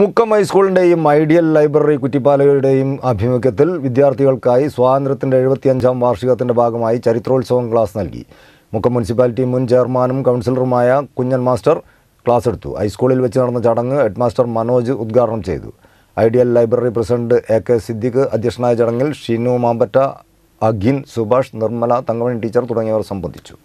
മുക്കം ഹൈസ്കൂളിൻ്റെയും ideal library കുറ്റിപ്പാലയുടെയും ആഭിമുഖ്യത്തിൽ വിദ്യാർത്ഥികൾക്കായി സ്വാതന്ത്ര്യത്തിൻ്റെ എഴുപത്തിയഞ്ചാം വാർഷികത്തിൻ്റെ ഭാഗമായി ചരിത്രോത്സവം ക്ലാസ് നൽകി മുക്കം മുനിസിപ്പാലിറ്റി മുൻ ചെയർമാനും കൗൺസിലറുമായ കുഞ്ഞൻ മാസ്റ്റർ ക്ലാസ് എടുത്തു ഹൈസ്കൂളിൽ വെച്ച് നടന്ന ചടങ്ങ് ഹെഡ്മാസ്റ്റർ മനോജ് ഉദ്ഘാടനം ചെയ്തു ideal library president A K Siddique അധ്യക്ഷനായ ചടങ്ങിൽ ഷിനു മാമ്പറ്റ അഖിൻ സുഭാഷ് നിർമ്മല തങ്കമണി ടീച്ചർ തുടങ്ങിയവർ സംബന്ധിച്ചു